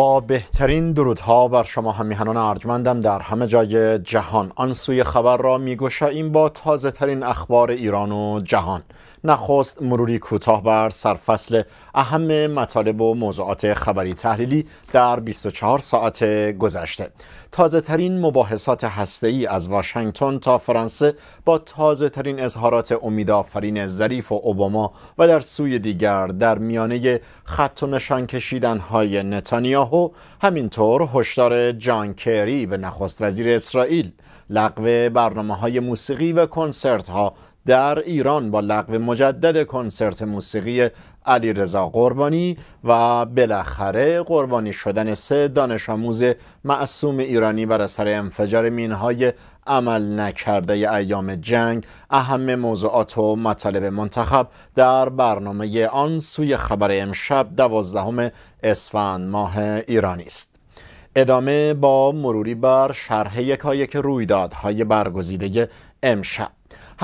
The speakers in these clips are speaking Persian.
با بهترین درودها بر شما همیهنان ارجمندم در همه جای جهان آن سوی خبر را این با تازه ترین اخبار ایران و جهان نخست مروری کوتاه بر سرفصل اهم مطالب و موضوعات خبری تحلیلی در 24 ساعت گذشته تازه ترین مباحثات هسته‌ای از واشنگتن تا فرانسه با تازه ترین اظهارات امیدآفرین ظریف و اوباما و در سوی دیگر در میانه خط و نشان کشیدن های نتانیاهو همینطور هشدار جان کری به نخست وزیر اسرائیل لغو برنامه های موسیقی و کنسرت ها در ایران با لغو مجدد کنسرت موسیقی علی رضا قربانی و بالاخره قربانی شدن سه دانش آموز معصوم ایرانی بر اثر انفجار مینهای عمل نکرده ایام جنگ اهم موضوعات و مطالب منتخب در برنامه آن سوی خبر امشب دوازدهم اسفند ماه ایرانی است ادامه با مروری بر شرح یکایک رویدادهای برگزیده امشب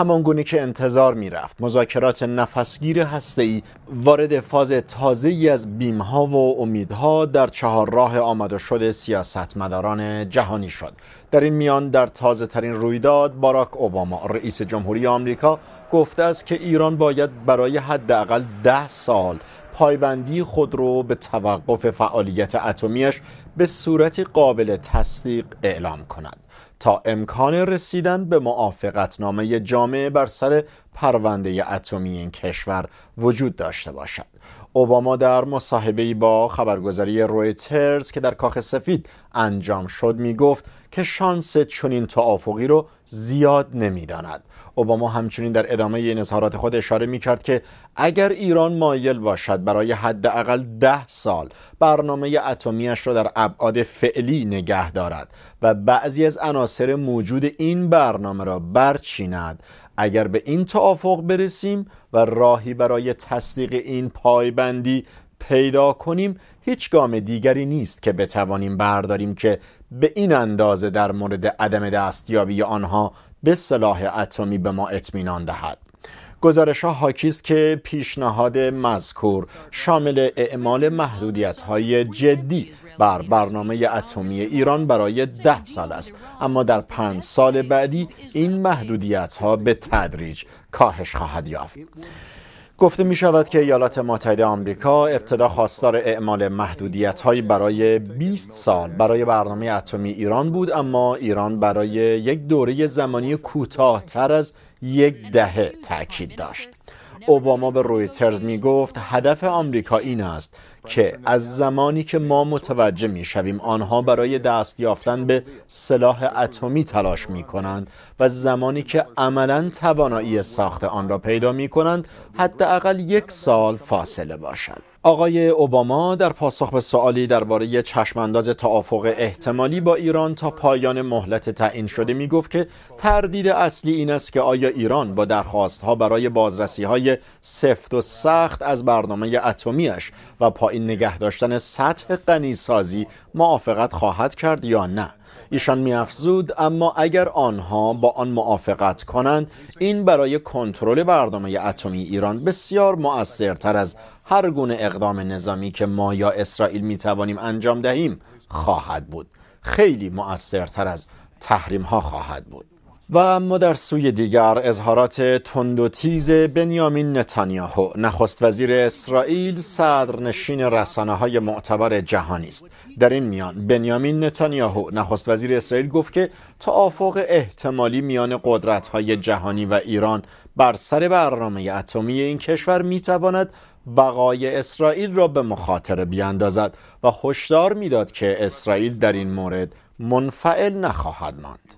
گونه که انتظار رفت مذاکرات نفسگیر ای وارد فاز ای از بیمها و امیدها در چهار راه آمده شد سیاستمداران جهانی شد در این میان در تازه ترین رویداد باراک اوباما رئیس جمهوری آمریکا گفته است که ایران باید برای حداقل ده سال پایبندی خود رو به توقف فعالیت اتمیش به صورت قابل تصدیق اعلام کند تا امکان رسیدن به موافقتنامه جامعه بر سر پرونده اتمی این کشور وجود داشته باشد اوباما در مصاحبه با خبرگزاری رویترز که در کاخ سفید انجام شد می گفت که شانس چنین توافقی رو زیاد نمیداند اوباما همچنین در ادامه این اظهارات خود اشاره می کرد که اگر ایران مایل باشد برای حداقل ده سال برنامه اتمیاش را در ابعاد فعلی نگه دارد و بعضی از عناصر موجود این برنامه را برچیند اگر به این توافق برسیم و راهی برای تصدیق این پایبندی پیدا کنیم هیچ گام دیگری نیست که بتوانیم برداریم که به این اندازه در مورد عدم دستیابی آنها به سلاح اتمی به ما اطمینان دهد گزارش ها حاکی است که پیشنهاد مذکور شامل اعمال محدودیت های جدی بر برنامه اتمی ایران برای ده سال است اما در پنج سال بعدی این محدودیت ها به تدریج کاهش خواهد یافت گفته می شود که ایالات متحده آمریکا ابتدا خواستار اعمال محدودیت های برای 20 سال برای برنامه اتمی ایران بود اما ایران برای یک دوره زمانی کوتاهتر از یک دهه تاکید داشت اوباما به رویترز می گفت هدف آمریکا این است که از زمانی که ما متوجه می شویم آنها برای دست یافتن به سلاح اتمی تلاش می کنند و زمانی که عملا توانایی ساخت آن را پیدا می کنند حداقل یک سال فاصله باشد آقای اوباما در پاسخ به سوالی درباره چشمانداز توافق احتمالی با ایران تا پایان مهلت تعیین شده می گفت که تردید اصلی این است که آیا ایران با درخواست برای بازرسی های سفت و سخت از برنامه اتمیش و پایین نگه داشتن سطح غنی موافقت خواهد کرد یا نه ایشان میافزود اما اگر آنها با آن موافقت کنند این برای کنترل برنامه اتمی ایران بسیار مؤثرتر از هر گونه اقدام نظامی که ما یا اسرائیل می توانیم انجام دهیم خواهد بود خیلی مؤثرتر از تحریم ها خواهد بود و اما در سوی دیگر اظهارات تند و تیز بنیامین نتانیاهو نخست وزیر اسرائیل صدرنشین رسانه های معتبر جهانی است در این میان بنیامین نتانیاهو نخست وزیر اسرائیل گفت که توافق احتمالی میان قدرت های جهانی و ایران بر سر برنامه اتمی این کشور میتواند بقای اسرائیل را به مخاطره بیاندازد و هشدار میداد که اسرائیل در این مورد منفعل نخواهد ماند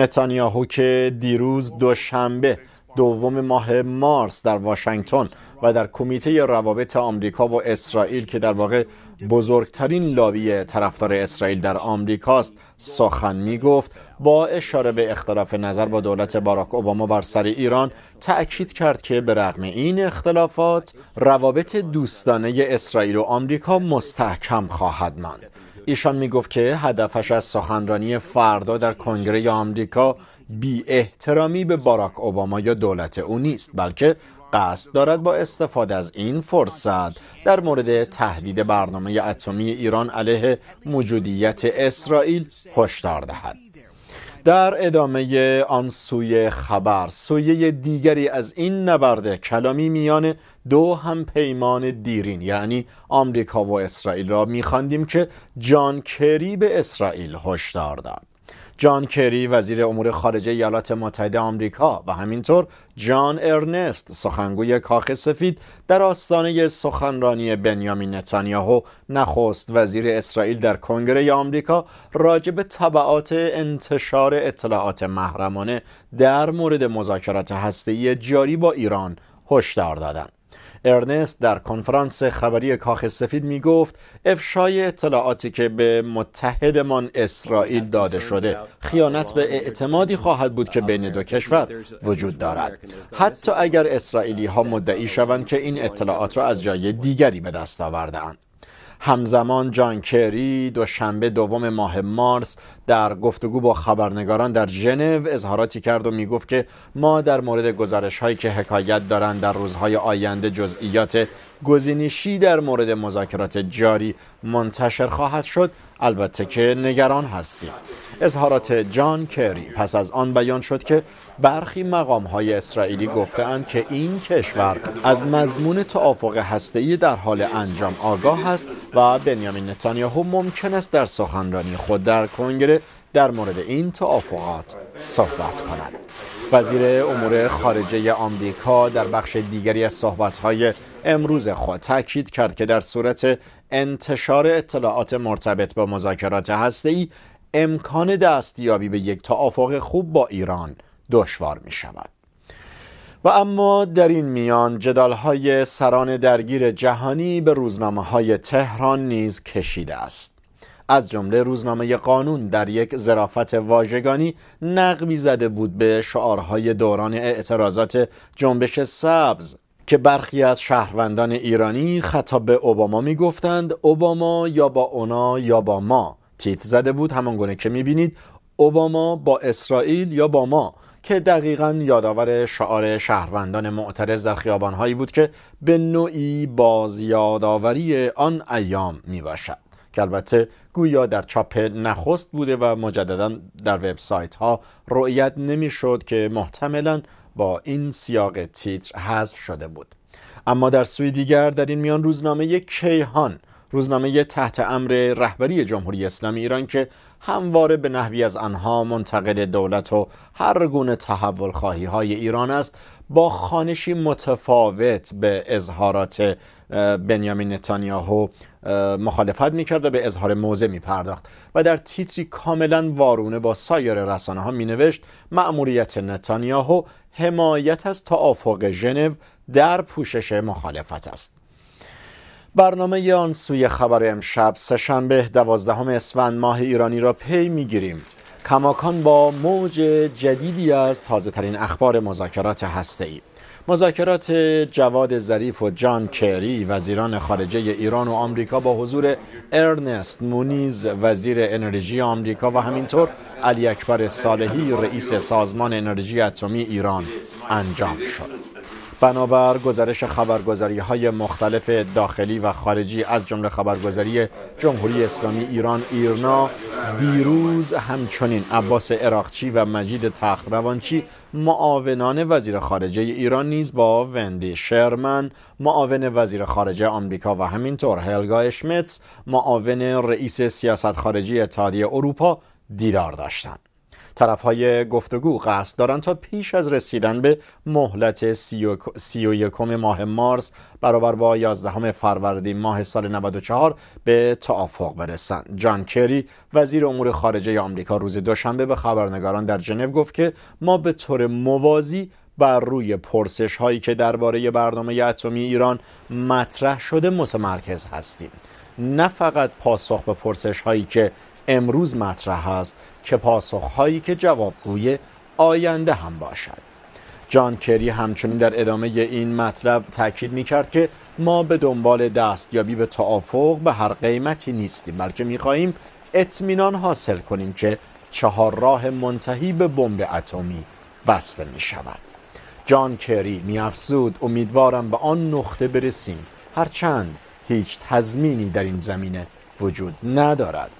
نتانیاهو که دیروز دوشنبه دوم ماه مارس در واشنگتن و در کمیته روابط آمریکا و اسرائیل که در واقع بزرگترین لابی طرفدار اسرائیل در آمریکاست سخن می گفت با اشاره به اختلاف نظر با دولت باراک اوباما بر سر ایران تأکید کرد که به رغم این اختلافات روابط دوستانه اسرائیل و آمریکا مستحکم خواهد ماند ایشان می گفت که هدفش از سخنرانی فردا در کنگره آمریکا بی احترامی به باراک اوباما یا دولت او نیست بلکه قصد دارد با استفاده از این فرصت در مورد تهدید برنامه اتمی ایران علیه موجودیت اسرائیل هشدار دهد در ادامه آن سوی خبر سوی دیگری از این نبرد کلامی میان دو هم پیمان دیرین یعنی آمریکا و اسرائیل را میخواندیم که جان کری به اسرائیل هشدار داد جان کری وزیر امور خارجه ایالات متحده آمریکا و همینطور جان ارنست سخنگوی کاخ سفید در آستانه سخنرانی بنیامین نتانیاهو نخست وزیر اسرائیل در کنگره آمریکا راجب طبعات انتشار اطلاعات محرمانه در مورد مذاکرات هسته‌ای جاری با ایران هشدار دادند. ارنست در کنفرانس خبری کاخ سفید می گفت افشای اطلاعاتی که به متحدمان اسرائیل داده شده خیانت به اعتمادی خواهد بود که بین دو کشور وجود دارد حتی اگر اسرائیلی ها مدعی شوند که این اطلاعات را از جای دیگری به دست اند. همزمان جان کری دوشنبه دوم ماه مارس در گفتگو با خبرنگاران در ژنو اظهاراتی کرد و می گفت که ما در مورد گزارش هایی که حکایت دارند در روزهای آینده جزئیات گزینشی در مورد مذاکرات جاری منتشر خواهد شد البته که نگران هستیم اظهارات جان کری پس از آن بیان شد که برخی مقام های اسرائیلی گفتند که این کشور از مضمون توافق هسته‌ای در حال انجام آگاه است و بنیامین نتانیاهو ممکن است در سخنرانی خود در کنگره در مورد این توافقات صحبت کند. وزیر امور خارجه آمریکا در بخش دیگری از صحبت‌های امروز خود تاکید کرد که در صورت انتشار اطلاعات مرتبط با مذاکرات هسته‌ای امکان دستیابی به یک توافق خوب با ایران دشوار می شود و اما در این میان جدال های سران درگیر جهانی به روزنامه های تهران نیز کشیده است از جمله روزنامه قانون در یک زرافت واژگانی نقبی زده بود به شعارهای دوران اعتراضات جنبش سبز که برخی از شهروندان ایرانی خطاب به اوباما می گفتند اوباما یا با اونا یا با ما تیت زده بود همان گونه که بینید اوباما با اسرائیل یا با ما که دقیقا یادآور شعار شهروندان معترض در خیابانهایی بود که به نوعی باز یادآوری آن ایام می باشد که البته گویا در چاپ نخست بوده و مجددا در وبسایت ها رؤیت نمیشد که محتملا با این سیاق تیتر حذف شده بود اما در سوی دیگر در این میان روزنامه کیهان روزنامه تحت امر رهبری جمهوری اسلامی ایران که همواره به نحوی از آنها منتقد دولت و هر گونه تحول خواهی های ایران است با خانشی متفاوت به اظهارات بنیامین نتانیاهو مخالفت میکرد و به اظهار موضع میپرداخت و در تیتری کاملا وارونه با سایر رسانه ها مینوشت مأموریت نتانیاهو حمایت از توافق ژنو در پوشش مخالفت است برنامه آن سوی خبر امشب سهشنبه دوازدهم اسفند ماه ایرانی را پی میگیریم کماکان با موج جدیدی از تازه ترین اخبار مذاکرات ای مذاکرات جواد ظریف و جان کری وزیران خارجه ایران و آمریکا با حضور ارنست مونیز وزیر انرژی آمریکا و همینطور علی اکبر صالحی رئیس سازمان انرژی اتمی ایران انجام شد بنابر گزارش خبرگزاری های مختلف داخلی و خارجی از جمله خبرگزاری جمهوری اسلامی ایران ایرنا دیروز همچنین عباس عراقچی و مجید تخت روانچی معاونان وزیر خارجه ایران نیز با وندی شرمن معاون وزیر خارجه آمریکا و همینطور هلگا اشمتس معاون رئیس سیاست خارجی اتحادیه اروپا دیدار داشتند طرفهای گفتگو قصد دارند تا پیش از رسیدن به مهلت سی و یکم ماه مارس برابر با 11 فروردین ماه سال 94 به توافق برسند جان کری وزیر امور خارجه آمریکا روز دوشنبه به خبرنگاران در ژنو گفت که ما به طور موازی بر روی پرسش هایی که درباره برنامه اتمی ایران مطرح شده متمرکز هستیم نه فقط پاسخ به پرسش هایی که امروز مطرح است که پاسخهایی که جوابگوی آینده هم باشد جان کری همچنین در ادامه این مطلب تاکید می کرد که ما به دنبال دستیابی به توافق به هر قیمتی نیستیم بلکه می خواهیم اطمینان حاصل کنیم که چهار راه منتهی به بمب اتمی بسته می شود جان کری می افزود امیدوارم به آن نقطه برسیم هرچند هیچ تضمینی در این زمینه وجود ندارد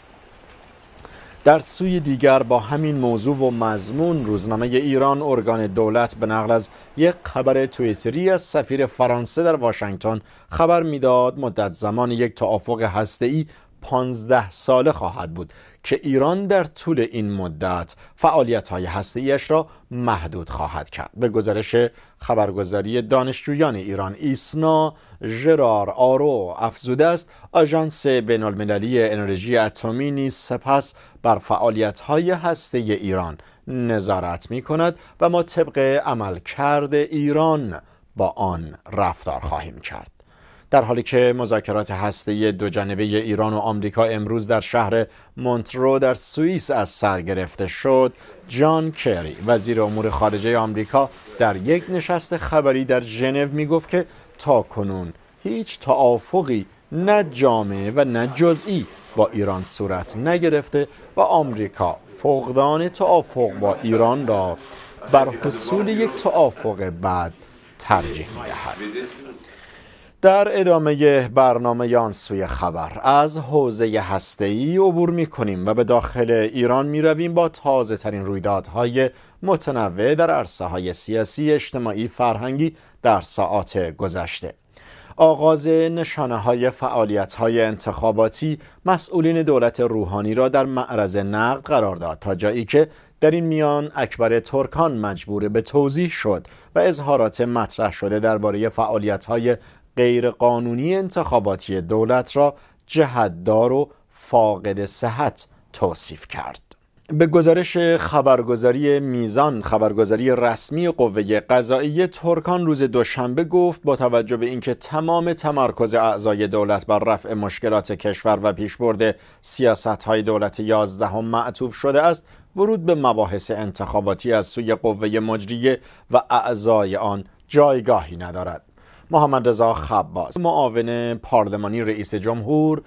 در سوی دیگر با همین موضوع و مضمون روزنامه ایران ارگان دولت به نقل از یک خبر تویتری از سفیر فرانسه در واشنگتن خبر میداد مدت زمان یک توافق هسته‌ای پانزده ساله خواهد بود که ایران در طول این مدت فعالیت های هستیش را محدود خواهد کرد به گزارش خبرگزاری دانشجویان ایران ایسنا ژرار آرو افزوده است آژانس بین المللی انرژی اتمی نیز سپس بر فعالیت های هسته ایران نظارت می کند و ما طبق عملکرد ایران با آن رفتار خواهیم کرد در حالی که مذاکرات هسته‌ای دو جانبه ایران و آمریکا امروز در شهر مونترو در سوئیس از سر گرفته شد جان کری وزیر امور خارجه آمریکا در یک نشست خبری در ژنو میگفت که تا کنون هیچ توافقی نه جامعه و نه جزئی با ایران صورت نگرفته و آمریکا فقدان توافق با ایران را بر حصول یک توافق بعد ترجیح میدهد در ادامه برنامه یان سوی خبر از حوزه هسته‌ای عبور می‌کنیم و به داخل ایران می با تازه رویدادهای متنوع در عرصه‌های سیاسی اجتماعی فرهنگی در ساعات گذشته آغاز نشانه های فعالیت های انتخاباتی مسئولین دولت روحانی را در معرض نقد قرار داد تا جایی که در این میان اکبر ترکان مجبور به توضیح شد و اظهارات مطرح شده درباره فعالیت های غیرقانونی انتخاباتی دولت را جهتدار و فاقد صحت توصیف کرد به گزارش خبرگزاری میزان خبرگزاری رسمی قوه قضایی ترکان روز دوشنبه گفت با توجه به اینکه تمام تمرکز اعضای دولت بر رفع مشکلات کشور و پیشبرد سیاستهای دولت یازدهم معطوف شده است ورود به مباحث انتخاباتی از سوی قوه مجریه و اعضای آن جایگاهی ندارد محمد رضا خباز معاون پارلمانی رئیس جمهور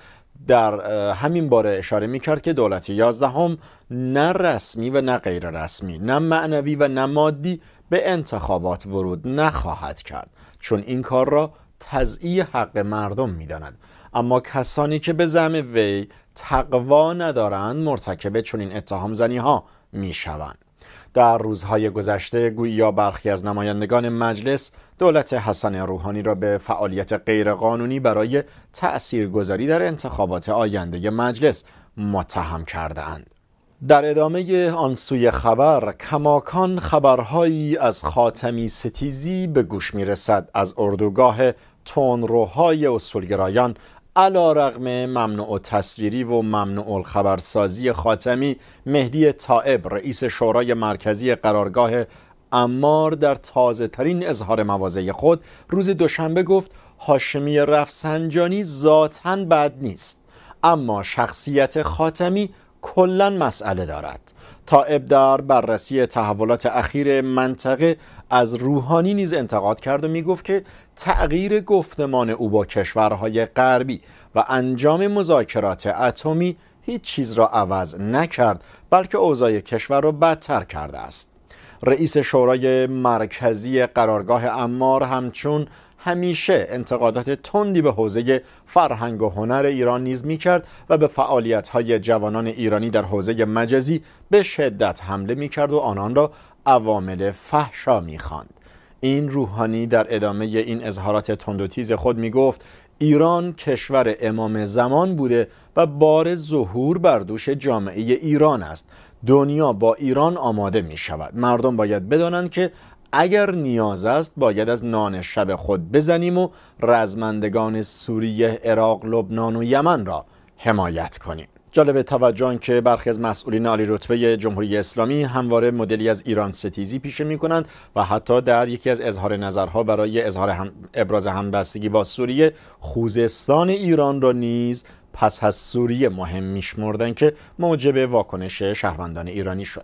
در همین باره اشاره می کرد که دولت یازدهم نه رسمی و نه غیر رسمی نه معنوی و نه مادی به انتخابات ورود نخواهد کرد چون این کار را تضعیع حق مردم می داند. اما کسانی که به زم وی تقوا ندارند مرتکب چنین اتهام زنی ها می شوند. در روزهای گذشته یا برخی از نمایندگان مجلس دولت حسن روحانی را به فعالیت غیرقانونی برای گذاری در انتخابات آینده مجلس متهم کرده اند. در ادامه آن سوی خبر کماکان خبرهایی از خاتمی ستیزی به گوش می رسد از اردوگاه تونروهای اصولگرایان علا رغم ممنوع تصویری و ممنوع الخبرسازی خاتمی مهدی طائب رئیس شورای مرکزی قرارگاه امار در تازه ترین اظهار موازه خود روز دوشنبه گفت هاشمی رفسنجانی ذاتا بد نیست اما شخصیت خاتمی کلا مسئله دارد طائب در بررسی تحولات اخیر منطقه از روحانی نیز انتقاد کرد و گفت که تغییر گفتمان او با کشورهای غربی و انجام مذاکرات اتمی هیچ چیز را عوض نکرد بلکه اوضاع کشور را بدتر کرده است رئیس شورای مرکزی قرارگاه امار همچون همیشه انتقادات تندی به حوزه فرهنگ و هنر ایران نیز می کرد و به فعالیت های جوانان ایرانی در حوزه مجازی به شدت حمله می کرد و آنان را عوامل فحشا می این روحانی در ادامه این اظهارات تند و تیز خود می گفت ایران کشور امام زمان بوده و بار ظهور بر دوش جامعه ایران است دنیا با ایران آماده می شود مردم باید بدانند که اگر نیاز است باید از نان شب خود بزنیم و رزمندگان سوریه، عراق، لبنان و یمن را حمایت کنیم جالب توجه که برخی از مسئولین عالی رتبه جمهوری اسلامی همواره مدلی از ایران ستیزی پیشه می کنند و حتی در یکی از اظهار نظرها برای اظهار ابراز همبستگی با سوریه خوزستان ایران را نیز پس از سوریه مهم میشمردند که موجب واکنش شهروندان ایرانی شد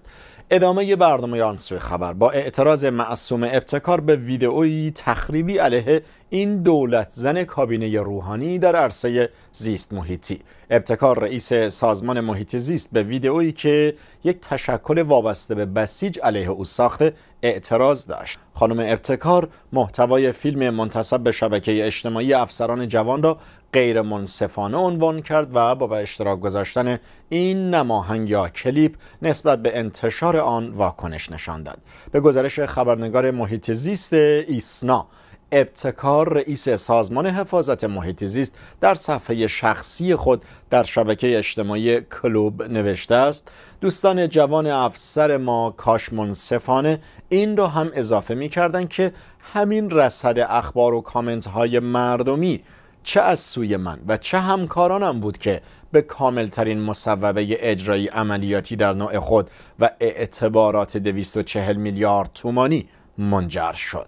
ادامه برنامه آن سوی خبر با اعتراض معصوم ابتکار به ویدئویی تخریبی علیه این دولت زن کابینه روحانی در عرصه زیست محیطی ابتکار رئیس سازمان محیط زیست به ویدئویی که یک تشکل وابسته به بسیج علیه او ساخته اعتراض داشت خانم ابتکار محتوای فیلم منتصب به شبکه اجتماعی افسران جوان را غیر منصفانه عنوان کرد و با به اشتراک گذاشتن این نماهنگ یا کلیپ نسبت به انتشار آن واکنش نشان داد به گزارش خبرنگار محیط زیست ایسنا ابتکار رئیس سازمان حفاظت محیط زیست در صفحه شخصی خود در شبکه اجتماعی کلوب نوشته است دوستان جوان افسر ما کاش منصفانه این را هم اضافه می کردن که همین رسد اخبار و کامنت های مردمی چه از سوی من و چه همکارانم بود که به کاملترین مصوبه اجرایی عملیاتی در نوع خود و اعتبارات 240 میلیارد تومانی منجر شد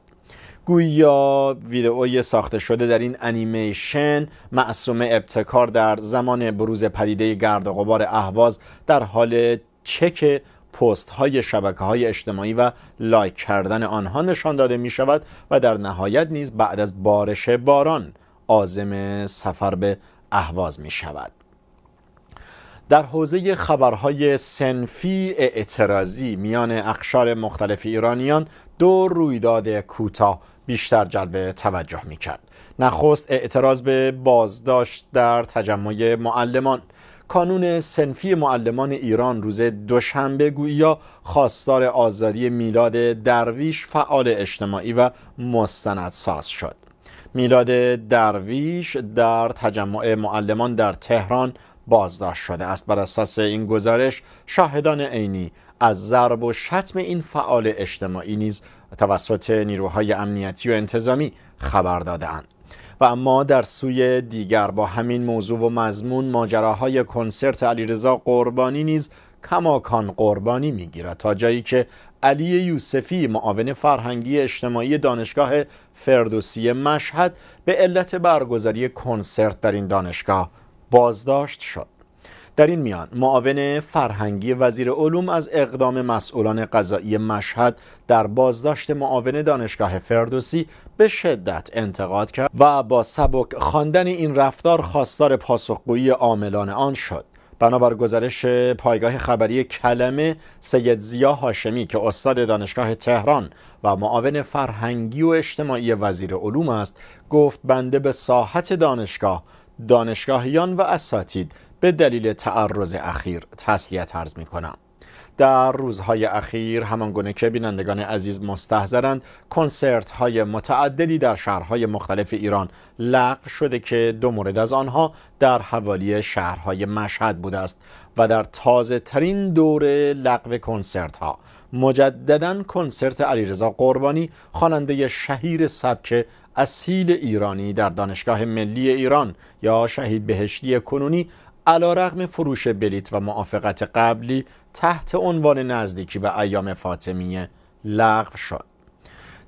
گویا ویدئوی ساخته شده در این انیمیشن معصوم ابتکار در زمان بروز پدیده گرد و غبار اهواز در حال چک پست های شبکه های اجتماعی و لایک کردن آنها نشان داده می شود و در نهایت نیز بعد از بارش باران آزم سفر به اهواز می شود در حوزه خبرهای سنفی اعتراضی میان اخشار مختلف ایرانیان دو رویداد کوتاه بیشتر جلب توجه می کرد. نخست اعتراض به بازداشت در تجمع معلمان کانون سنفی معلمان ایران روز دوشنبه گویا خواستار آزادی میلاد درویش فعال اجتماعی و مستندساز شد میلاد درویش در تجمع معلمان در تهران بازداشت شده است بر اساس این گزارش شاهدان عینی از ضرب و شتم این فعال اجتماعی نیز توسط نیروهای امنیتی و انتظامی خبر دادهاند و اما در سوی دیگر با همین موضوع و مضمون ماجراهای کنسرت علیرضا قربانی نیز کماکان قربانی میگیرد تا جایی که علی یوسفی معاون فرهنگی اجتماعی دانشگاه فردوسی مشهد به علت برگزاری کنسرت در این دانشگاه بازداشت شد در این میان معاون فرهنگی وزیر علوم از اقدام مسئولان قضایی مشهد در بازداشت معاون دانشگاه فردوسی به شدت انتقاد کرد و با سبک خواندن این رفتار خواستار پاسخگویی عاملان آن شد بنابر گزارش پایگاه خبری کلمه سید زیا هاشمی که استاد دانشگاه تهران و معاون فرهنگی و اجتماعی وزیر علوم است گفت بنده به ساحت دانشگاه دانشگاهیان و اساتید به دلیل تعرض اخیر تسلیت عرض می کنم در روزهای اخیر گونه که بینندگان عزیز مستحضرند کنسرت های متعددی در شهرهای مختلف ایران لغو شده که دو مورد از آنها در حوالی شهرهای مشهد بوده است و در تازه ترین دوره لغو کنسرت ها مجددا کنسرت علیرضا قربانی خواننده شهیر سبک اصیل ایرانی در دانشگاه ملی ایران یا شهید بهشتی کنونی علا رقم فروش بلیت و موافقت قبلی تحت عنوان نزدیکی به ایام فاطمیه لغو شد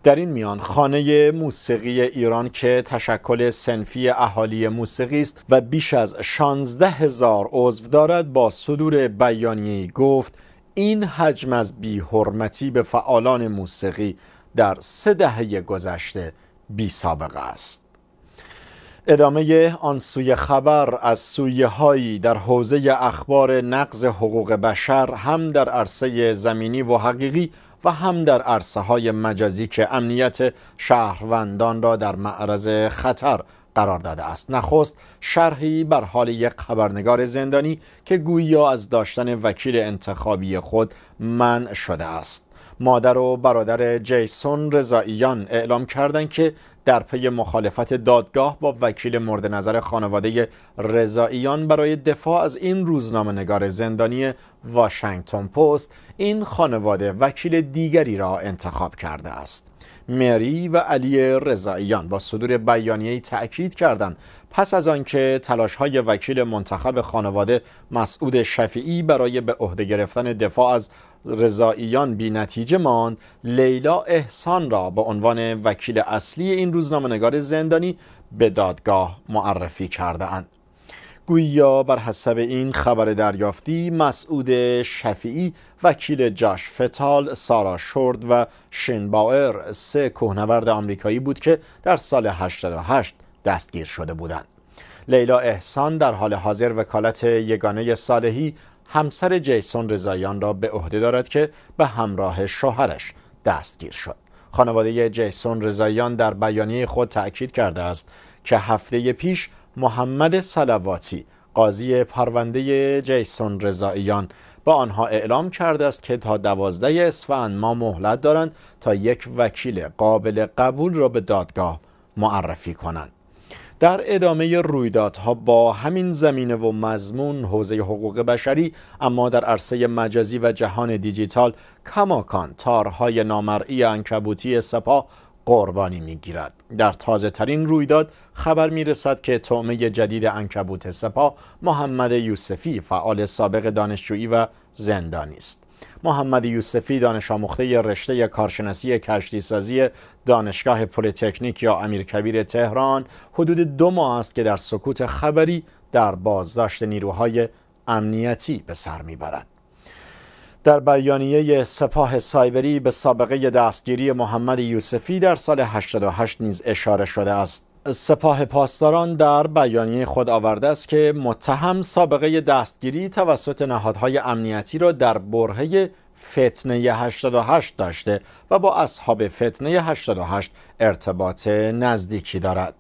در این میان خانه موسیقی ایران که تشکل سنفی اهالی موسیقی است و بیش از 16 هزار عضو دارد با صدور بیانیه گفت این حجم از حرمتی به فعالان موسیقی در سه دهه گذشته بی سابقه است ادامه آن سوی خبر از سوی هایی در حوزه اخبار نقض حقوق بشر هم در عرصه زمینی و حقیقی و هم در عرصه های مجازی که امنیت شهروندان را در معرض خطر قرار داده است نخست شرحی بر حال یک خبرنگار زندانی که گویا از داشتن وکیل انتخابی خود منع شده است مادر و برادر جیسون رضاییان اعلام کردند که در پی مخالفت دادگاه با وکیل مورد نظر خانواده رضاییان برای دفاع از این روزنامه نگار زندانی واشنگتن پست این خانواده وکیل دیگری را انتخاب کرده است مری و علی رضاییان با صدور بیانیه تأکید کردند پس از آنکه های وکیل منتخب خانواده مسعود شفیعی برای به عهده گرفتن دفاع از رضاییان بی نتیجه ماند لیلا احسان را به عنوان وکیل اصلی این روزنامه‌نگار زندانی به دادگاه معرفی کردهاند گویا بر حسب این خبر دریافتی مسعود شفیعی وکیل جاش فتال، سارا شورد و شین سه کوهنورد آمریکایی بود که در سال 88 دستگیر شده بودند لیلا احسان در حال حاضر وکالت یگانه صالحی همسر جیسون رضایان را به عهده دارد که به همراه شوهرش دستگیر شد خانواده جیسون رضایان در بیانیه خود تأکید کرده است که هفته پیش محمد سلواتی قاضی پرونده جیسون رضاییان به آنها اعلام کرده است که تا دوازده اسفند ما مهلت دارند تا یک وکیل قابل قبول را به دادگاه معرفی کنند در ادامه رویدادها با همین زمینه و مضمون حوزه حقوق بشری اما در عرصه مجازی و جهان دیجیتال کماکان تارهای نامرئی انکبوتی سپا قربانی میگیرد در تازه ترین رویداد خبر می رسد که تومه جدید انکبوت سپا محمد یوسفی فعال سابق دانشجویی و زندانی است محمد یوسفی دانش آموخته رشته کارشناسی سازی دانشگاه پلیتکنیک یا امیرکبیر تهران حدود دو ماه است که در سکوت خبری در بازداشت نیروهای امنیتی به سر میبرد در بیانیه سپاه سایبری به سابقه دستگیری محمد یوسفی در سال 88 نیز اشاره شده است سپاه پاسداران در بیانیه خود آورده است که متهم سابقه دستگیری توسط نهادهای امنیتی را در برهه فتنه 88 داشته و با اصحاب فتنه 88 ارتباط نزدیکی دارد.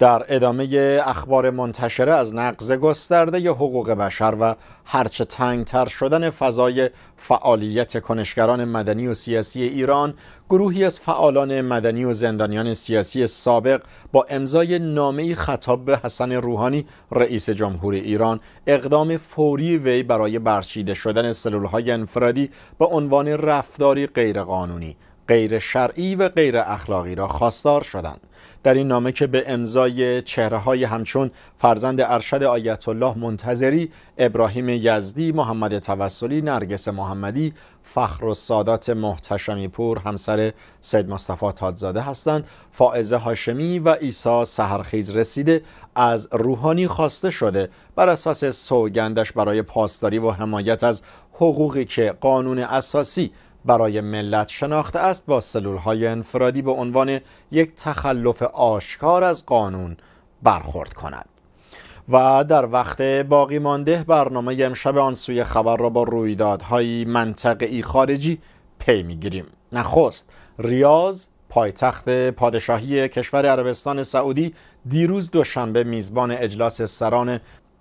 در ادامه اخبار منتشره از نقض گسترده ی حقوق بشر و هرچه تنگتر شدن فضای فعالیت کنشگران مدنی و سیاسی ایران گروهی از فعالان مدنی و زندانیان سیاسی سابق با امضای نامه خطاب به حسن روحانی رئیس جمهور ایران اقدام فوری وی برای برچیده شدن سلولهای انفرادی به عنوان رفتاری غیرقانونی غیر شرعی و غیر اخلاقی را خواستار شدند در این نامه که به امضای چهره های همچون فرزند ارشد آیت الله منتظری ابراهیم یزدی محمد توسلی نرگس محمدی فخر و سادات محتشمی پور همسر سید مصطفی تادزاده هستند فائزه هاشمی و عیسی سهرخیز رسیده از روحانی خواسته شده بر اساس سوگندش برای پاسداری و حمایت از حقوقی که قانون اساسی برای ملت شناخته است با سلول های انفرادی به عنوان یک تخلف آشکار از قانون برخورد کند و در وقت باقی مانده برنامه امشب آن سوی خبر را با رویدادهای منطقه‌ای خارجی پی میگیریم نخست ریاض پایتخت پادشاهی کشور عربستان سعودی دیروز دوشنبه میزبان اجلاس سران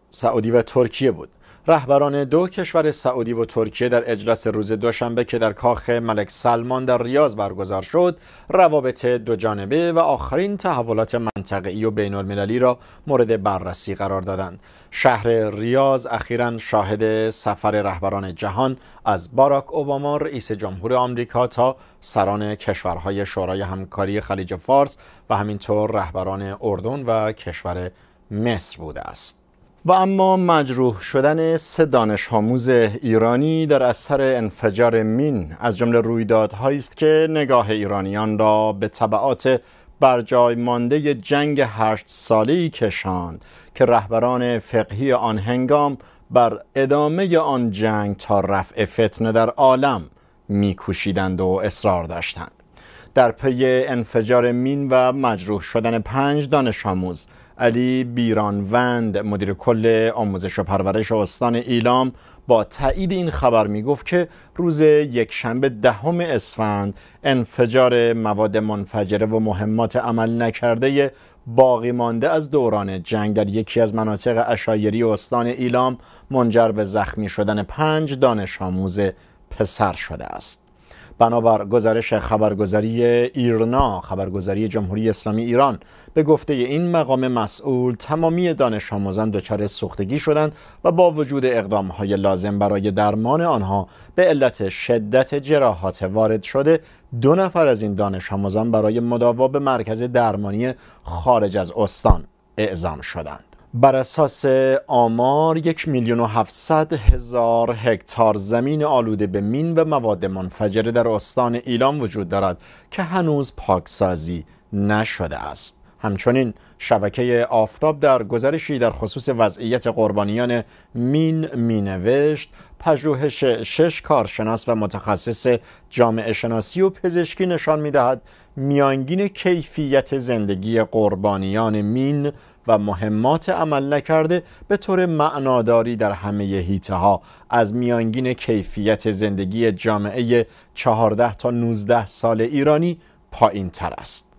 سعودی و ترکیه بود رهبران دو کشور سعودی و ترکیه در اجلاس روز دوشنبه که در کاخ ملک سلمان در ریاض برگزار شد روابط دو جانبه و آخرین تحولات منطقه‌ای و بین المللی را مورد بررسی قرار دادند شهر ریاض اخیرا شاهد سفر رهبران جهان از باراک اوباما رئیس جمهور آمریکا تا سران کشورهای شورای همکاری خلیج فارس و همینطور رهبران اردن و کشور مصر بوده است و اما مجروح شدن سه دانش آموز ایرانی در اثر انفجار مین از جمله رویدادهایی است که نگاه ایرانیان را به طبعات جای مانده جنگ هشت سالی کشاند که رهبران فقهی آن هنگام بر ادامه آن جنگ تا رفع فتنه در عالم میکوشیدند و اصرار داشتند در پی انفجار مین و مجروح شدن پنج دانش آموز علی بیرانوند مدیر کل آموزش و پرورش استان ایلام با تایید این خبر می گفت که روز یکشنبه دهم اسفند انفجار مواد منفجره و مهمات عمل نکرده باقی مانده از دوران جنگ در یکی از مناطق اشایری استان ایلام منجر به زخمی شدن پنج دانش آموز پسر شده است. بنابر گزارش خبرگزاری ایرنا خبرگزاری جمهوری اسلامی ایران به گفته این مقام مسئول تمامی دانش آموزان دچار سوختگی شدند و با وجود اقدام های لازم برای درمان آنها به علت شدت جراحات وارد شده دو نفر از این دانش آموزان برای مداوا به مرکز درمانی خارج از استان اعزام شدند بر اساس آمار یک میلیون و هفتصد هزار هکتار زمین آلوده به مین و مواد منفجره در استان ایلام وجود دارد که هنوز پاکسازی نشده است همچنین شبکه آفتاب در گزارشی در خصوص وضعیت قربانیان مین مینوشت پژوهش شش کارشناس و متخصص جامعه شناسی و پزشکی نشان دهد میانگین کیفیت زندگی قربانیان مین و مهمات عمل نکرده به طور معناداری در همه هیته ها از میانگین کیفیت زندگی جامعه 14 تا 19 سال ایرانی پایین تر است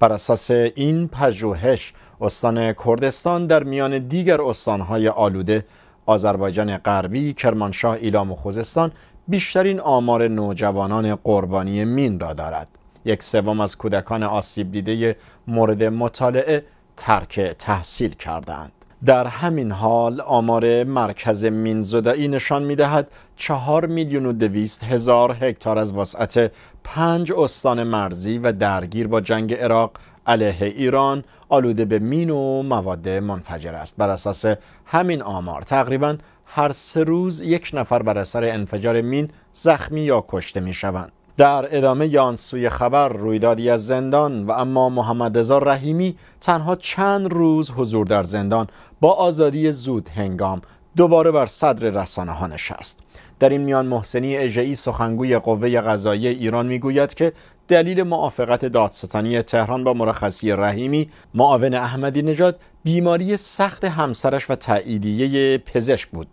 بر اساس این پژوهش استان کردستان در میان دیگر استانهای آلوده آذربایجان غربی، کرمانشاه، ایلام و خوزستان بیشترین آمار نوجوانان قربانی مین را دارد. یک سوم از کودکان آسیب دیده مورد مطالعه ترک تحصیل کردند در همین حال آمار مرکز مینزودایی نشان دهد چهار میلیون و دویست هزار هکتار از وسعت پنج استان مرزی و درگیر با جنگ عراق علیه ایران آلوده به مین و مواد منفجر است بر اساس همین آمار تقریبا هر سه روز یک نفر بر اثر انفجار مین زخمی یا کشته می شوند در ادامه آن سوی خبر رویدادی از زندان و اما محمد رضا رحیمی تنها چند روز حضور در زندان با آزادی زود هنگام دوباره بر صدر رسانه ها نشست در این میان محسنی اژهای سخنگوی قوه قضایی ایران میگوید که دلیل موافقت دادستانی تهران با مرخصی رحیمی معاون احمدی نژاد بیماری سخت همسرش و تاییدیه پزشک بود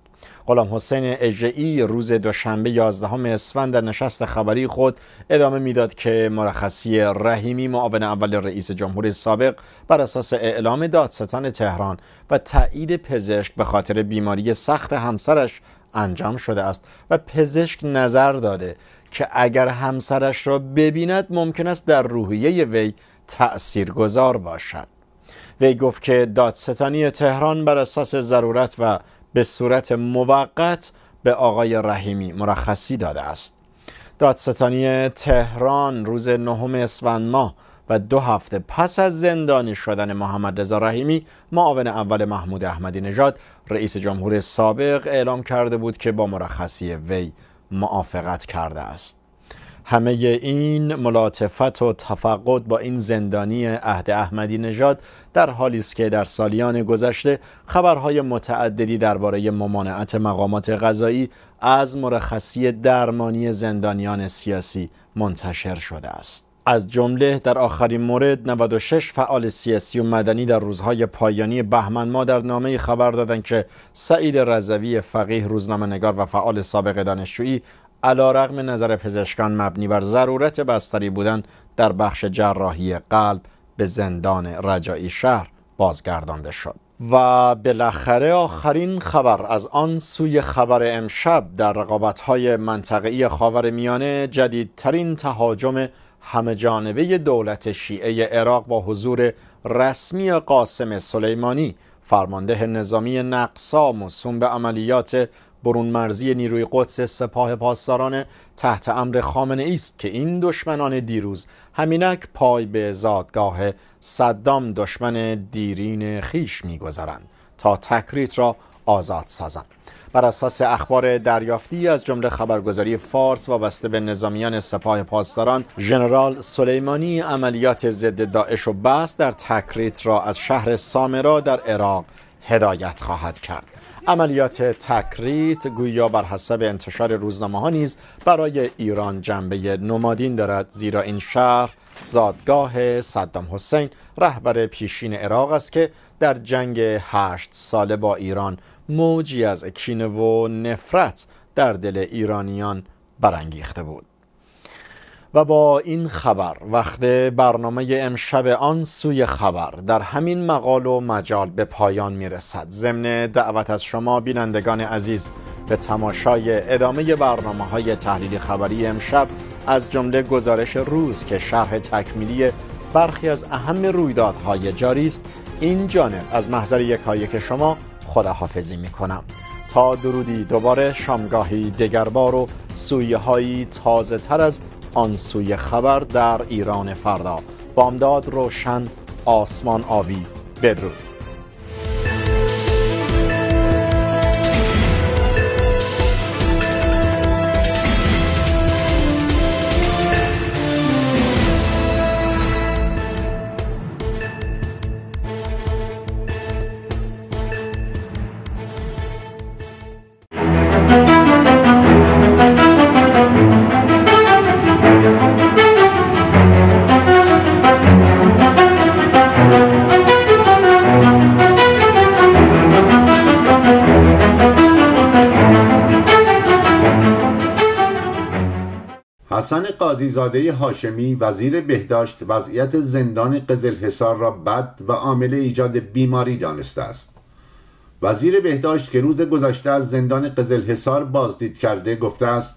غلام حسین اجعی روز دوشنبه 11 اسفند در نشست خبری خود ادامه میداد که مرخصی رحیمی معاون اول رئیس جمهور سابق بر اساس اعلام دادستان تهران و تایید پزشک به خاطر بیماری سخت همسرش انجام شده است و پزشک نظر داده که اگر همسرش را ببیند ممکن است در روحیه وی تأثیر گذار باشد وی گفت که دادستانی تهران بر اساس ضرورت و به صورت موقت به آقای رحیمی مرخصی داده است دادستانی تهران روز نهم اسفند ماه و دو هفته پس از زندانی شدن محمد رضا رحیمی معاون اول محمود احمدی نژاد رئیس جمهور سابق اعلام کرده بود که با مرخصی وی موافقت کرده است همه این ملاتفت و تفقد با این زندانی عهد احمدی نژاد در حالی است که در سالیان گذشته خبرهای متعددی درباره ممانعت مقامات غذایی از مرخصی درمانی زندانیان سیاسی منتشر شده است از جمله در آخرین مورد 96 فعال سیاسی و مدنی در روزهای پایانی بهمن ما در نامه خبر دادند که سعید رضوی فقیه روزنامه و فعال سابق دانشجویی علا رقم نظر پزشکان مبنی بر ضرورت بستری بودن در بخش جراحی قلب به زندان رجایی شهر بازگردانده شد و بالاخره آخرین خبر از آن سوی خبر امشب در منطقی خاور میانه جدیدترین تهاجم همه جانبه دولت شیعه عراق با حضور رسمی قاسم سلیمانی فرمانده نظامی نقصا موسوم به عملیات برون مرزی نیروی قدس سپاه پاسداران تحت امر خامنه ای است که این دشمنان دیروز همینک پای به زادگاه صدام دشمن دیرین خیش میگذارند تا تکریت را آزاد سازند بر اساس اخبار دریافتی از جمله خبرگزاری فارس وابسته به نظامیان سپاه پاسداران ژنرال سلیمانی عملیات ضد داعش و بس در تکریت را از شهر سامرا در عراق هدایت خواهد کرد عملیات تکریت گویا بر حسب انتشار روزنامه ها نیز برای ایران جنبه نمادین دارد زیرا این شهر زادگاه صدام حسین رهبر پیشین عراق است که در جنگ هشت ساله با ایران موجی از کینه و نفرت در دل ایرانیان برانگیخته بود و با این خبر وقت برنامه امشب آن سوی خبر در همین مقال و مجال به پایان میرسد ضمن دعوت از شما بینندگان عزیز به تماشای ادامه برنامه های تحلیل خبری امشب از جمله گزارش روز که شرح تکمیلی برخی از اهم رویدادهای جاری است این جانب از محضر که شما خداحافظی می تا درودی دوباره شامگاهی دگربار و سویه هایی تازه تر از آن سوی خبر در ایران فردا بامداد روشن آسمان آبی بدرود زاده هاشمی وزیر بهداشت وضعیت زندان قزلحصار را بد و عامل ایجاد بیماری دانسته است وزیر بهداشت که روز گذشته از زندان قزلحصار بازدید کرده گفته است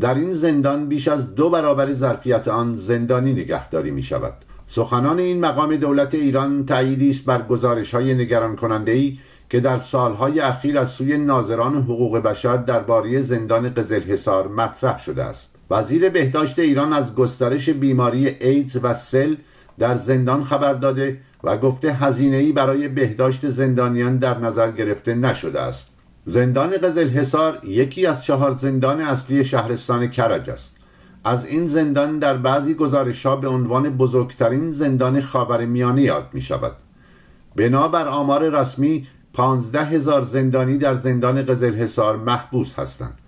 در این زندان بیش از دو برابر ظرفیت آن زندانی نگهداری می شود سخنان این مقام دولت ایران تأییدی است بر گزارش های نگران کننده ای که در سالهای اخیر از سوی ناظران حقوق بشر درباره زندان قزلحصار مطرح شده است وزیر بهداشت ایران از گسترش بیماری ایدز و سل در زندان خبر داده و گفته ای برای بهداشت زندانیان در نظر گرفته نشده است. زندان قزل حصار یکی از چهار زندان اصلی شهرستان کرج است. از این زندان در بعضی ها به عنوان بزرگترین زندان خاورمیانه یاد می شود. بنابر آمار رسمی پانزده هزار زندانی در زندان قزل حصار محبوس هستند.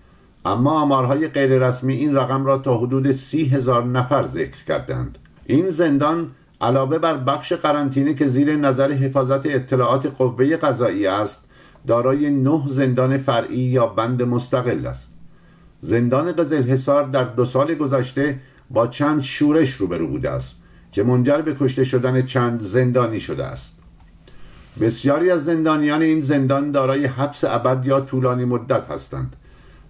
اما آمارهای غیررسمی این رقم را تا حدود سی هزار نفر ذکر کردند این زندان علاوه بر بخش قرنطینه که زیر نظر حفاظت اطلاعات قوه قضایی است دارای نه زندان فرعی یا بند مستقل است زندان قزلحصار در دو سال گذشته با چند شورش روبرو بوده است که منجر به کشته شدن چند زندانی شده است بسیاری از زندانیان این زندان دارای حبس ابد یا طولانی مدت هستند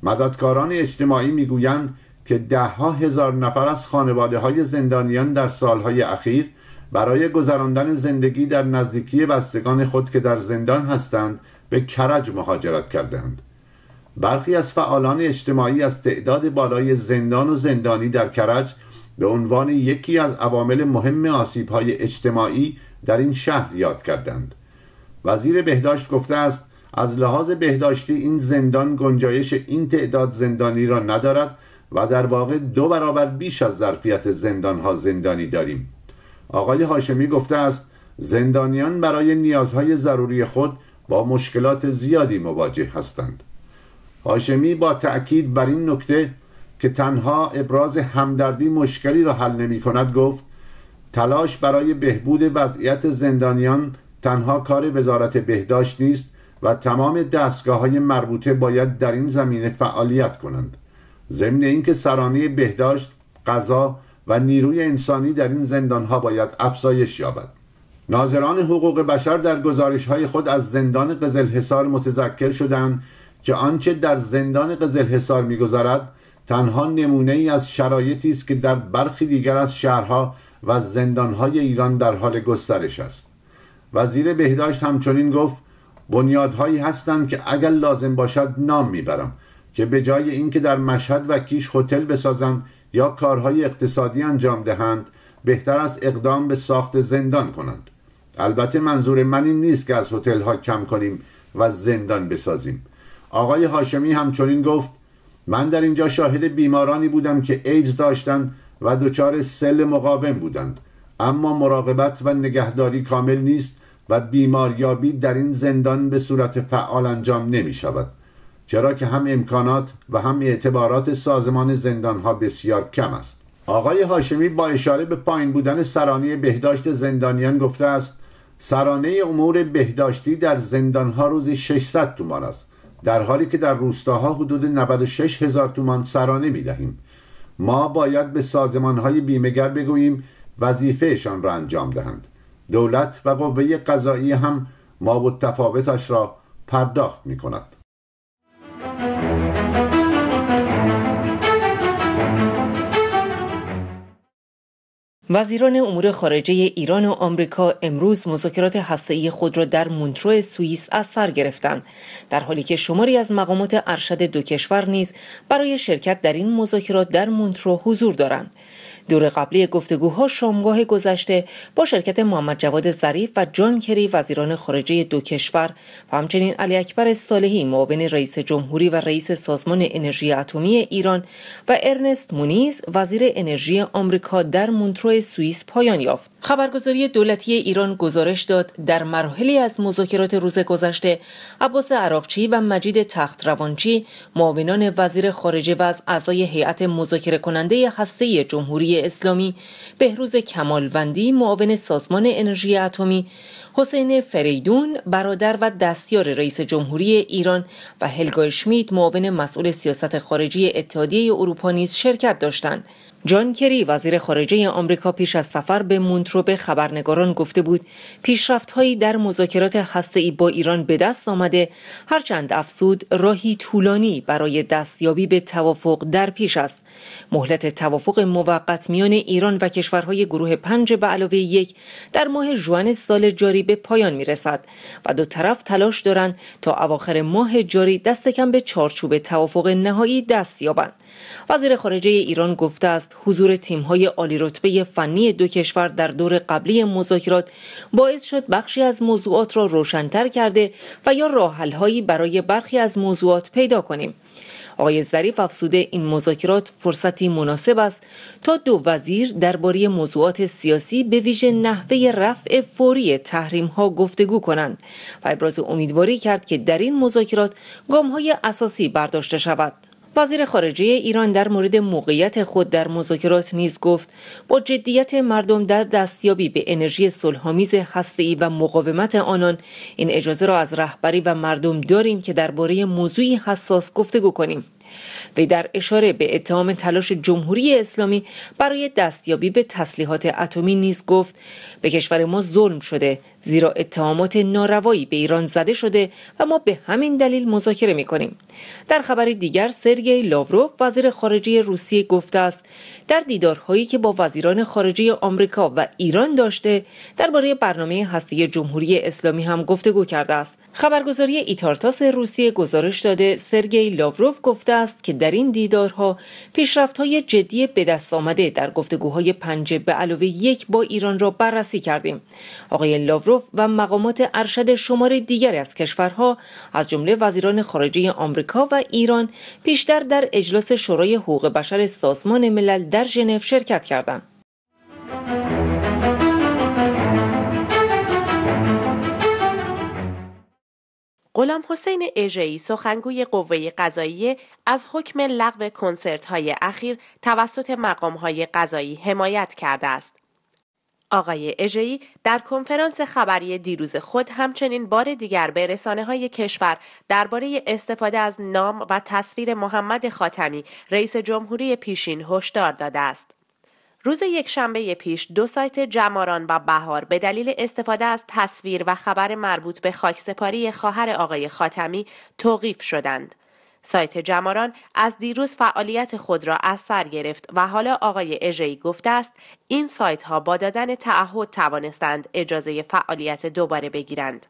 مددکاران اجتماعی میگویند که دهها هزار نفر از خانواده های زندانیان در سالهای اخیر برای گذراندن زندگی در نزدیکی بستگان خود که در زندان هستند به کرج مهاجرت کردند برخی از فعالان اجتماعی از تعداد بالای زندان و زندانی در کرج به عنوان یکی از عوامل مهم آسیب های اجتماعی در این شهر یاد کردند وزیر بهداشت گفته است از لحاظ بهداشتی این زندان گنجایش این تعداد زندانی را ندارد و در واقع دو برابر بیش از ظرفیت زندان ها زندانی داریم آقای هاشمی گفته است زندانیان برای نیازهای ضروری خود با مشکلات زیادی مواجه هستند هاشمی با تأکید بر این نکته که تنها ابراز همدردی مشکلی را حل نمی کند گفت تلاش برای بهبود وضعیت زندانیان تنها کار وزارت بهداشت نیست و تمام دستگاه های مربوطه باید در این زمینه فعالیت کنند ضمن اینکه سرانه بهداشت غذا و نیروی انسانی در این زندان ها باید افزایش یابد ناظران حقوق بشر در گزارش های خود از زندان قزلحصار متذکر شدند که آنچه در زندان قزلحصار میگذرد تنها نمونه ای از شرایطی است که در برخی دیگر از شهرها و زندانهای ایران در حال گسترش است وزیر بهداشت همچنین گفت بنیادهایی هستند که اگر لازم باشد نام میبرم که به جای اینکه در مشهد و کیش هتل بسازند یا کارهای اقتصادی انجام دهند بهتر است اقدام به ساخت زندان کنند البته منظور من این نیست که از هتل ها کم کنیم و زندان بسازیم آقای هاشمی همچنین گفت من در اینجا شاهد بیمارانی بودم که ایدز داشتند و دچار سل مقاوم بودند اما مراقبت و نگهداری کامل نیست و بیماریابی در این زندان به صورت فعال انجام نمی شود چرا که هم امکانات و هم اعتبارات سازمان زندان ها بسیار کم است آقای هاشمی با اشاره به پایین بودن سرانه بهداشت زندانیان گفته است سرانه امور بهداشتی در زندان ها روزی 600 تومان است در حالی که در روستاها حدود 96 هزار تومان سرانه می دهیم ما باید به سازمان های بیمگر بگوییم وظیفهشان را انجام دهند دولت و قوه قضایی هم ما تفاوتش را پرداخت می کند. وزیران امور خارجه ایران و آمریکا امروز مذاکرات هسته‌ای خود را در مونترو سوئیس از سر گرفتند در حالی که شماری از مقامات ارشد دو کشور نیز برای شرکت در این مذاکرات در مونترو حضور دارند دور قبلی گفتگوها شامگاه گذشته با شرکت محمد جواد ظریف و جان کری وزیران خارجه دو کشور و همچنین علی اکبر صالحی معاون رئیس جمهوری و رئیس سازمان انرژی اتمی ایران و ارنست مونیز وزیر انرژی آمریکا در مونترو سوئیس پایان یافت خبرگزاری دولتی ایران گزارش داد در مراحلی از مذاکرات روز گذشته عباس عراقچی و مجید تخت روانچی معاونان وزیر خارجه و از اعضای هیئت مذاکره کننده هسته جمهوری اسلامی بهروز کمالوندی معاون سازمان انرژی اتمی حسین فریدون برادر و دستیار رئیس جمهوری ایران و هلگا شمید معاون مسئول سیاست خارجی اتحادیه اروپا نیز شرکت داشتند جان کری وزیر خارجه آمریکا پیش از سفر به مونترو به خبرنگاران گفته بود پیشرفتهایی در مذاکرات هسته ای با ایران به دست آمده هرچند افسود راهی طولانی برای دستیابی به توافق در پیش است مهلت توافق موقت میان ایران و کشورهای گروه پنج به علاوه یک در ماه جوان سال جاری به پایان میرسد و دو طرف تلاش دارند تا اواخر ماه جاری دست کم به چارچوب توافق نهایی دست یابند وزیر خارجه ایران گفته است حضور تیم‌های عالی رتبه فنی دو کشور در دور قبلی مذاکرات باعث شد بخشی از موضوعات را روشنتر کرده و یا هایی برای برخی از موضوعات پیدا کنیم آقای ظریف افسوده این مذاکرات فرصتی مناسب است تا دو وزیر درباره موضوعات سیاسی به ویژه نحوه رفع فوری تحریم ها گفتگو کنند و ابراز امیدواری کرد که در این مذاکرات گام های اساسی برداشته شود وزیر خارجه ایران در مورد موقعیت خود در مذاکرات نیز گفت با جدیت مردم در دستیابی به انرژی صلحآمیز هسته‌ای و مقاومت آنان این اجازه را از رهبری و مردم داریم که درباره موضوعی حساس گفتگو کنیم وی در اشاره به اتهام تلاش جمهوری اسلامی برای دستیابی به تسلیحات اتمی نیز گفت به کشور ما ظلم شده زیرا اتهامات ناروایی به ایران زده شده و ما به همین دلیل مذاکره می کنیم. در خبر دیگر سرگئی لاوروف وزیر خارجه روسیه گفته است در دیدارهایی که با وزیران خارجه آمریکا و ایران داشته درباره برنامه هستی جمهوری اسلامی هم گفتگو کرده است. خبرگزاری ایتارتاس روسیه گزارش داده سرگی لاوروف گفته است که در این دیدارها پیشرفت‌های جدی به دست آمده در گفتگوهای پنجه به علاوه یک با ایران را بررسی کردیم. آقای لاوروف و مقامات ارشد شمار دیگری از کشورها از جمله وزیران خارجه آمریکا و ایران پیشتر در اجلاس شورای حقوق بشر سازمان ملل در ژنو شرکت کردند. غلام حسین اژه‌ای سخنگوی قوه قضاییه از حکم لغو کنسرت های اخیر توسط مقام های قضایی حمایت کرده است آقای اژهای در کنفرانس خبری دیروز خود همچنین بار دیگر به رسانه های کشور درباره استفاده از نام و تصویر محمد خاتمی رئیس جمهوری پیشین هشدار داده است. روز یک شنبه پیش دو سایت جماران و بهار به دلیل استفاده از تصویر و خبر مربوط به خاکسپاری خواهر آقای خاتمی توقیف شدند. سایت جماران از دیروز فعالیت خود را از سر گرفت و حالا آقای اژهای گفته است این سایت ها با دادن تعهد توانستند اجازه فعالیت دوباره بگیرند.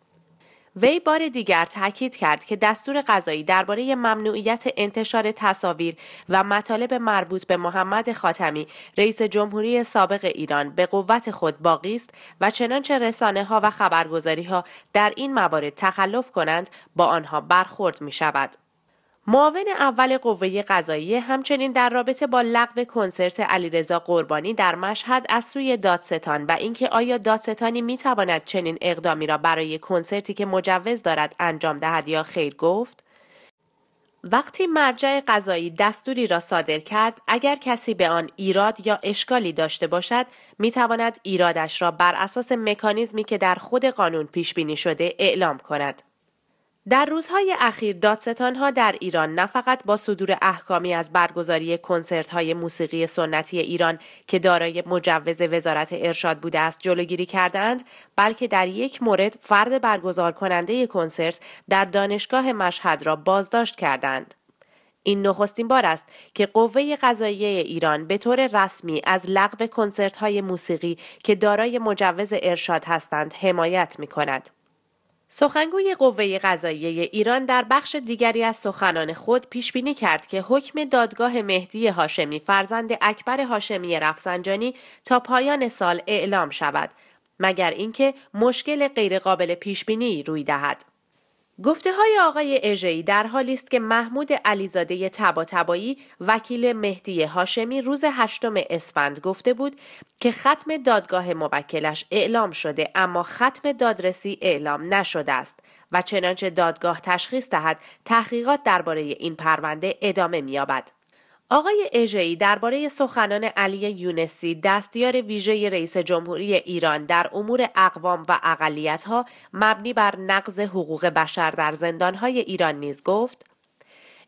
وی بار دیگر تاکید کرد که دستور غذایی درباره ممنوعیت انتشار تصاویر و مطالب مربوط به محمد خاتمی رئیس جمهوری سابق ایران به قوت خود باقی است و چنانچه رسانه ها و خبرگزاری ها در این موارد تخلف کنند با آنها برخورد می شود. معاون اول قوه قضایی همچنین در رابطه با لغو کنسرت علیرضا قربانی در مشهد از سوی دادستان و اینکه آیا دادستانی تواند چنین اقدامی را برای کنسرتی که مجوز دارد انجام دهد یا خیر گفت وقتی مرجع قضایی دستوری را صادر کرد اگر کسی به آن ایراد یا اشکالی داشته باشد می تواند ایرادش را بر اساس مکانیزمی که در خود قانون پیش بینی شده اعلام کند در روزهای اخیر دادستانها در ایران نه فقط با صدور احکامی از برگزاری کنسرت های موسیقی سنتی ایران که دارای مجوز وزارت ارشاد بوده است جلوگیری کردند بلکه در یک مورد فرد برگزار کننده کنسرت در دانشگاه مشهد را بازداشت کردند. این نخستین بار است که قوه قضاییه ایران به طور رسمی از لغو کنسرت های موسیقی که دارای مجوز ارشاد هستند حمایت می کند. سخنگوی قوه قضاییه ایران در بخش دیگری از سخنان خود پیش بینی کرد که حکم دادگاه مهدی هاشمی فرزند اکبر هاشمی رفسنجانی تا پایان سال اعلام شود مگر اینکه مشکل غیرقابل پیش بینی روی دهد گفته های آقای اژهای در حالی است که محمود علیزاده تباتبایی وکیل مهدی هاشمی روز هشتم اسفند گفته بود که ختم دادگاه موکلش اعلام شده اما ختم دادرسی اعلام نشده است و چنانچه دادگاه تشخیص دهد تحقیقات درباره این پرونده ادامه مییابد آقای اژه‌ای درباره سخنان علی یونسی دستیار ویژه رئیس جمهوری ایران در امور اقوام و اقلیت‌ها مبنی بر نقض حقوق بشر در زندان‌های ایران نیز گفت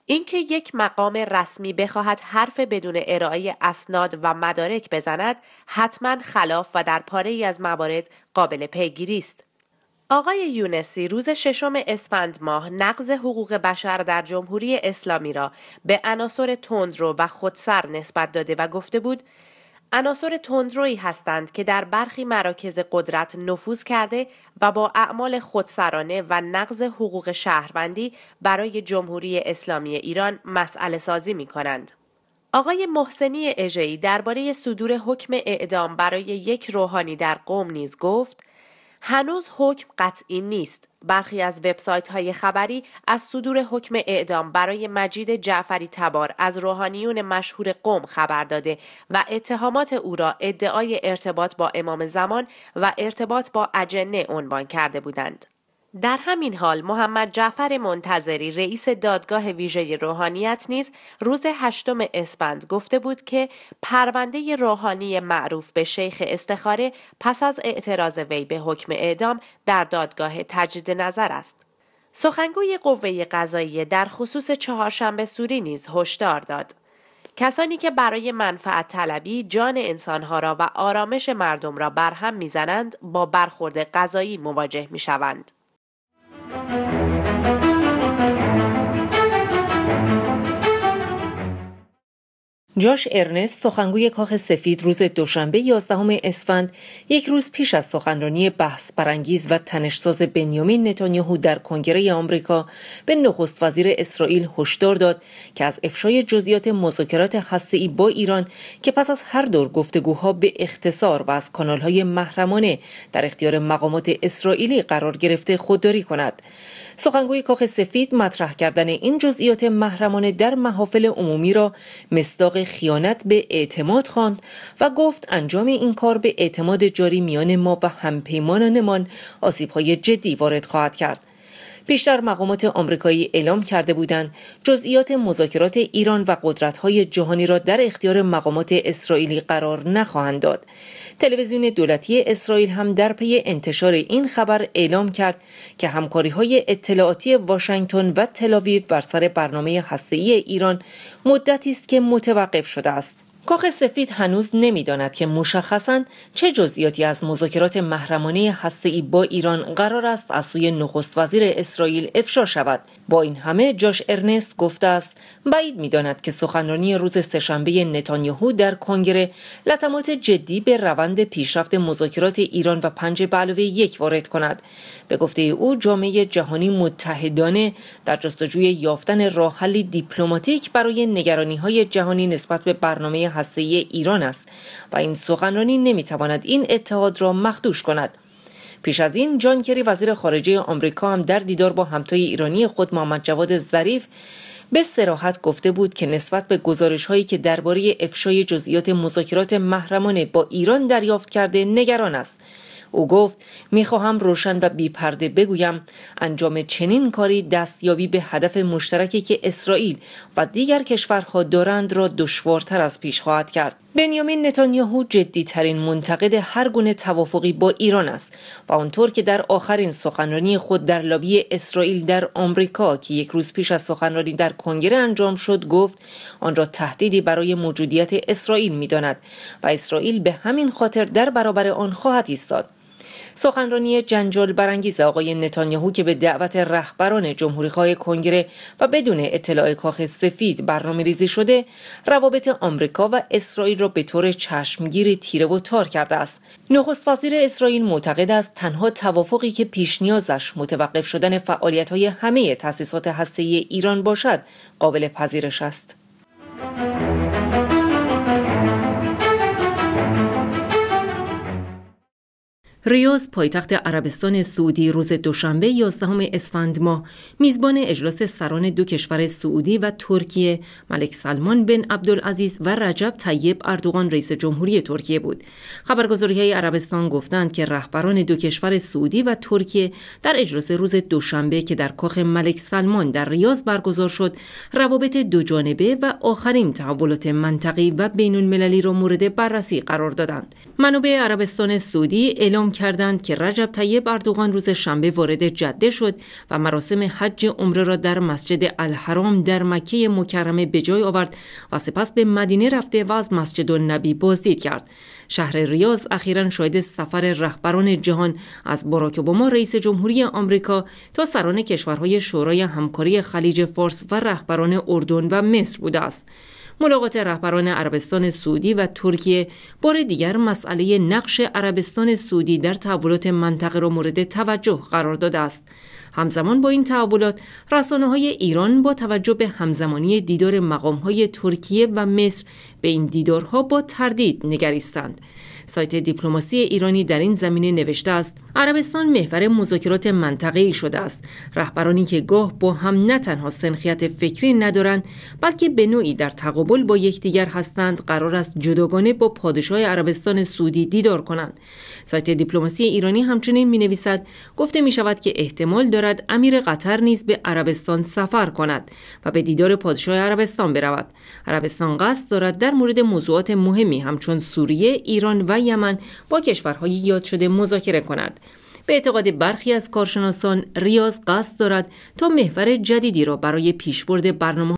اینکه یک مقام رسمی بخواهد حرف بدون ارائه اسناد و مدارک بزند حتما خلاف و در پاره از موارد قابل پیگیری است آقای یونسی روز ششم اسفند ماه نقض حقوق بشر در جمهوری اسلامی را به عناصر تندرو و خودسر نسبت داده و گفته بود عناصر تندرویی هستند که در برخی مراکز قدرت نفوذ کرده و با اعمال خودسرانه و نقض حقوق شهروندی برای جمهوری اسلامی ایران مسئله سازی می کنند. آقای محسنی اژه‌ای درباره صدور حکم اعدام برای یک روحانی در قوم نیز گفت هنوز حکم قطعی نیست برخی از وبسایت های خبری از صدور حکم اعدام برای مجید جعفری تبار از روحانیون مشهور قوم خبر داده و اتهامات او را ادعای ارتباط با امام زمان و ارتباط با اجنه عنوان کرده بودند در همین حال محمد جعفر منتظری رئیس دادگاه ویژه روحانیت نیز روز هشتم اسفند گفته بود که پرونده روحانی معروف به شیخ استخاره پس از اعتراض وی به حکم اعدام در دادگاه تجدید نظر است. سخنگوی قوه قضایی در خصوص چهارشنبه سوری نیز هشدار داد. کسانی که برای منفعت طلبی جان انسانها را و آرامش مردم را برهم میزنند با برخورد قضایی مواجه میشوند. thank you جاش ارنست سخنگوی کاخ سفید روز دوشنبه 11 اسفند یک روز پیش از سخنرانی بحث برانگیز و تنشساز بنیامین نتانیاهو در کنگره آمریکا به نخست وزیر اسرائیل هشدار داد که از افشای جزئیات مذاکرات هسته‌ای با ایران که پس از هر دور گفتگوها به اختصار و از کانالهای محرمانه در اختیار مقامات اسرائیلی قرار گرفته خودداری کند سخنگوی کاخ سفید مطرح کردن این جزئیات محرمانه در محافل عمومی را مصداق خیانت به اعتماد خواند و گفت انجام این کار به اعتماد جاری میان ما و همپیمانانمان آسیبهای جدی وارد خواهد کرد پیشتر مقامات آمریکایی اعلام کرده بودند جزئیات مذاکرات ایران و قدرت‌های جهانی را در اختیار مقامات اسرائیلی قرار نخواهند داد. تلویزیون دولتی اسرائیل هم در پی انتشار این خبر اعلام کرد که همکاری‌های اطلاعاتی واشنگتن و تل‌آویو بر سر برنامه هسته‌ای ایران مدتی است که متوقف شده است. کاخ سفید هنوز نمیداند که مشخصا چه جزئیاتی از مذاکرات محرمانه هسته‌ای با ایران قرار است از سوی نخست وزیر اسرائیل افشا شود با این همه جاش ارنست گفته است بعید میداند که سخنرانی روز سهشنبه نتانیاهو در کنگره لطمات جدی به روند پیشرفت مذاکرات ایران و پنج به یک وارد کند به گفته او جامعه جهانی متحدانه در جستجوی یافتن راهحلی دیپلماتیک برای نگرانی های جهانی نسبت به برنامه هسته ایران است و این سخنرانی نمیتواند این اتحاد را مخدوش کند پیش از این جان کری وزیر خارجه آمریکا هم در دیدار با همتای ایرانی خود محمد جواد ظریف به سراحت گفته بود که نسبت به گزارش هایی که درباره افشای جزئیات مذاکرات محرمانه با ایران دریافت کرده نگران است او گفت میخواهم روشن و بیپرده بگویم انجام چنین کاری دستیابی به هدف مشترکی که اسرائیل و دیگر کشورها دارند را دشوارتر از پیش خواهد کرد بنیامین نتانیاهو ترین منتقد هر گونه توافقی با ایران است و آنطور که در آخرین سخنرانی خود در لابی اسرائیل در آمریکا که یک روز پیش از سخنرانی در کنگره انجام شد گفت آن را تهدیدی برای موجودیت اسرائیل میداند و اسرائیل به همین خاطر در برابر آن خواهد ایستاد سخنرانی جنجال برانگیز آقای نتانیاهو که به دعوت رهبران خواه کنگره و بدون اطلاع کاخ سفید برنامه ریزی شده روابط آمریکا و اسرائیل را به طور چشمگیر تیره و تار کرده است نخست وزیر اسرائیل معتقد است تنها توافقی که پیش نیازش متوقف شدن فعالیت های همه تأسیسات هسته ایران باشد قابل پذیرش است ریاض پایتخت عربستان سعودی روز دوشنبه 11 اسفند ماه میزبان اجلاس سران دو کشور سعودی و ترکیه ملک سلمان بن عبدالعزیز و رجب طیب اردوغان رئیس جمهوری ترکیه بود خبرگزاری های عربستان گفتند که رهبران دو کشور سعودی و ترکیه در اجلاس روز دوشنبه که در کاخ ملک سلمان در ریاض برگزار شد روابط دو جانبه و آخرین تحولات منطقی و بین المللی را مورد بررسی قرار دادند منابع عربستان سعودی اعلام کردند که رجب طیب اردوغان روز شنبه وارد جده شد و مراسم حج عمره را در مسجد الحرام در مکه مکرمه به جای آورد و سپس به مدینه رفته و از مسجد نبی بازدید کرد شهر ریاض اخیرا شاهد سفر رهبران جهان از باراک اوباما رئیس جمهوری آمریکا تا سران کشورهای شورای همکاری خلیج فارس و رهبران اردن و مصر بوده است ملاقات رهبران عربستان سعودی و ترکیه بار دیگر مسئله نقش عربستان سعودی در تحولات منطقه را مورد توجه قرار داده است همزمان با این تحولات رسانه های ایران با توجه به همزمانی دیدار مقام های ترکیه و مصر به این دیدارها با تردید نگریستند سایت دیپلماسی ایرانی در این زمینه نوشته است عربستان محور مذاکرات منطقه‌ای شده است رهبرانی که گاه با هم نه تنها سنخیت فکری ندارند بلکه به نوعی در تقابل با یکدیگر هستند قرار است جداگانه با پادشاه عربستان سعودی دیدار کنند سایت دیپلماسی ایرانی همچنین نویسد گفته می شود که احتمال دارد امیر قطر نیز به عربستان سفر کند و به دیدار پادشاه عربستان برود عربستان قصد دارد در مورد موضوعات مهمی همچون سوریه ایران و یمن با کشورهای یاد شده مذاکره کند به اعتقاد برخی از کارشناسان ریاض قصد دارد تا محور جدیدی را برای پیشبرد برنامه